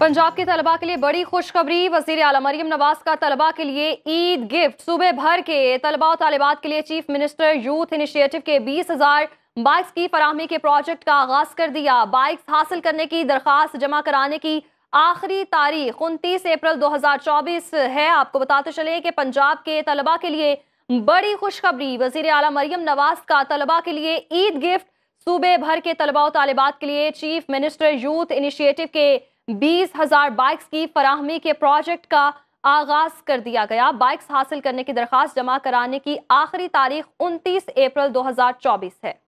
पंजाब के तलबा के लिए बड़ी खुशखबरी वजीर आला मरियम नवाज का तलबा के लिए ईद गिफ्ट सूबे भर के तलबा और तालिबात के लिए चीफ मिनिस्टर यूथ इनिशिएटिव के बीस हजार बाइक्स की फराहमी के प्रोजेक्ट का आगाज कर दिया बाइक्स हासिल करने की दरखास्त जमा कराने की आखिरी तारीख उनतीस अप्रैल दो हजार चौबीस है आपको बताते चले कि पंजाब के तलबा के लिए बड़ी खुशखबरी वजीर अला मरियम नवाज का तलबा के लिए ईद गिफ्ट सूबे भर के तलबा और तालिबात के लिए चीफ मिनिस्टर यूथ इनिशिएटिव के बीस हजार बाइक्स की फराहमी के प्रोजेक्ट का आगाज कर दिया गया बाइक्स हासिल करने की दरखास्त जमा कराने की आखिरी तारीख 29 अप्रैल 2024 है